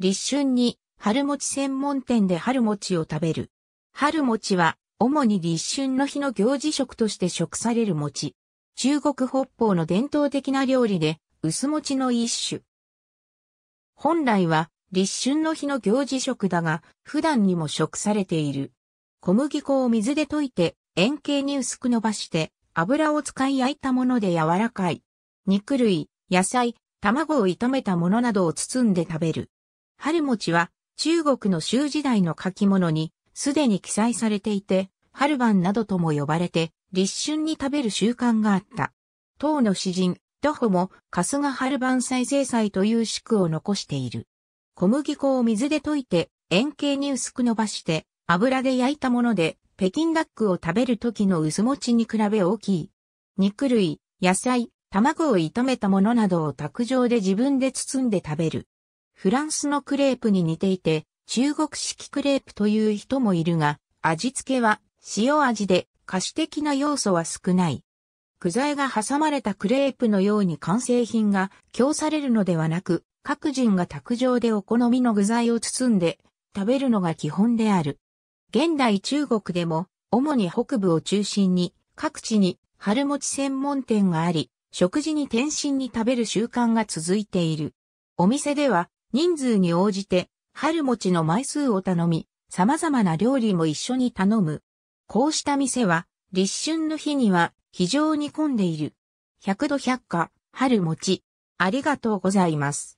立春に春餅専門店で春餅を食べる。春餅は主に立春の日の行事食として食される餅。中国北方の伝統的な料理で薄餅の一種。本来は立春の日の行事食だが普段にも食されている。小麦粉を水で溶いて円形に薄く伸ばして油を使い焼いたもので柔らかい。肉類、野菜、卵を炒めたものなどを包んで食べる。春餅は中国の州時代の書き物にすでに記載されていて、春晩などとも呼ばれて立春に食べる習慣があった。唐の詩人、徒歩も春日春晩再生祭という祝を残している。小麦粉を水で溶いて円形に薄く伸ばして油で焼いたもので北京ダックを食べる時の薄餅に比べ大きい。肉類、野菜、卵を炒めたものなどを卓上で自分で包んで食べる。フランスのクレープに似ていて、中国式クレープという人もいるが、味付けは塩味で菓子的な要素は少ない。具材が挟まれたクレープのように完成品が供されるのではなく、各人が卓上でお好みの具材を包んで食べるのが基本である。現代中国でも、主に北部を中心に各地に春餅専門店があり、食事に天津に食べる習慣が続いている。お店では人数に応じて、春餅の枚数を頼み、様々な料理も一緒に頼む。こうした店は、立春の日には非常に混んでいる。百度百科、春餅。ありがとうございます。